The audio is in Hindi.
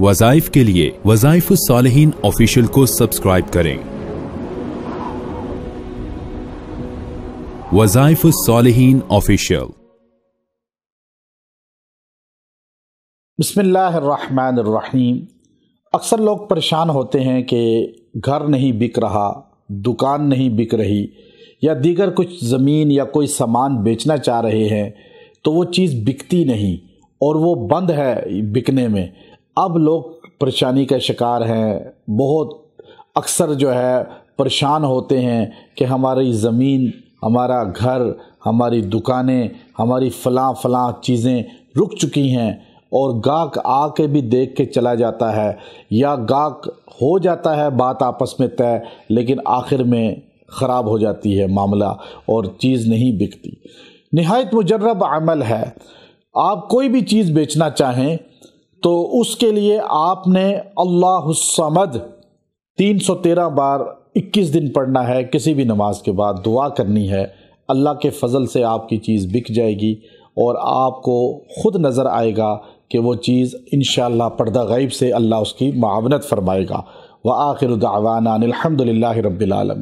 वजाइफ के लिए वजाइफ सालहीन ऑफिशियल को सब्सक्राइब करें वजाइफ सालहीन ऑफिशियल बसमीम अक्सर लोग परेशान होते हैं कि घर नहीं बिक रहा दुकान नहीं बिक रही या दीगर कुछ ज़मीन या कोई सामान बेचना चाह रहे हैं तो वो चीज़ बिकती नहीं और वो बंद है बिकने में अब लोग परेशानी का शिकार हैं बहुत अक्सर जो है परेशान होते हैं कि हमारी ज़मीन हमारा घर हमारी दुकानें हमारी फ़लाँ फ़लाँ चीज़ें रुक चुकी हैं और गाक आके भी देख के चला जाता है या गाक हो जाता है बात आपस में तय लेकिन आखिर में ख़राब हो जाती है मामला और चीज़ नहीं बिकती नहायत मुजरब अमल है आप कोई भी चीज़ बेचना चाहें तो उसके लिए आपने अल्लाहमद तीन सौ तेरह बार इक्कीस दिन पढ़ना है किसी भी नमाज के बाद दुआ करनी है अल्लाह के फजल से आपकी चीज़ बिक जाएगी और आपको ख़ुद नज़र आएगा कि वो चीज़ इन पर्दा गैब से अल्लाह उसकी मावनत फरमाएगा व आखिर दावाना अलहमदिल्ला रबालमी